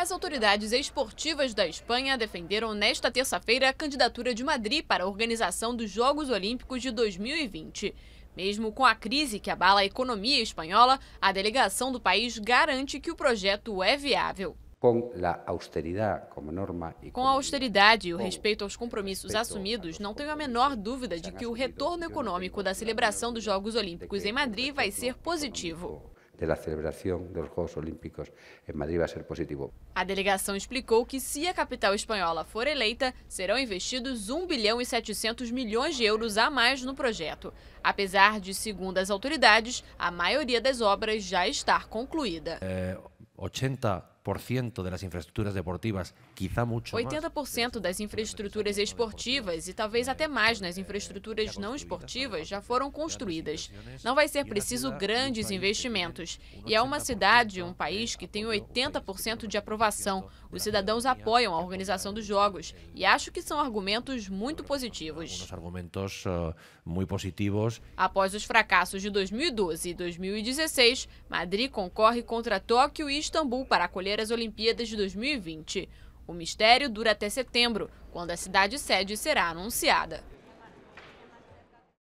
As autoridades esportivas da Espanha defenderam nesta terça-feira a candidatura de Madrid para a organização dos Jogos Olímpicos de 2020. Mesmo com a crise que abala a economia espanhola, a delegação do país garante que o projeto é viável. Com a austeridade como norma e com a austeridade e o respeito aos compromissos assumidos, não tenho a menor dúvida de que o retorno econômico da celebração dos Jogos Olímpicos em Madrid vai ser positivo de la celebración de los Juegos Olímpicos en Madrid va a ser positivo. A delegação explicou que se a capital espanhola for eleita, serão investidos 1 bilhão e 700 milhões de euros a mais no projeto, apesar de, segundo as autoridades, a maioria das obras já estar concluída. É, 80 de las infraestructuras deportivas, quizá 80% das infraestruturas esportivas e talvez até mais nas infraestruturas não esportivas já foram construídas. Não vai ser preciso grandes investimentos. E é uma cidade, um país que tem 80% de aprovação. Os cidadãos apoiam a organização dos jogos e acho que são argumentos muito positivos. Argumentos eh, muito positivos. Após os fracassos de 2012 e 2016, Madrid concorre contra Tóquio e Istambul para acolher primeiras Olimpíadas de 2020. O mistério dura até setembro, quando a cidade sede será anunciada.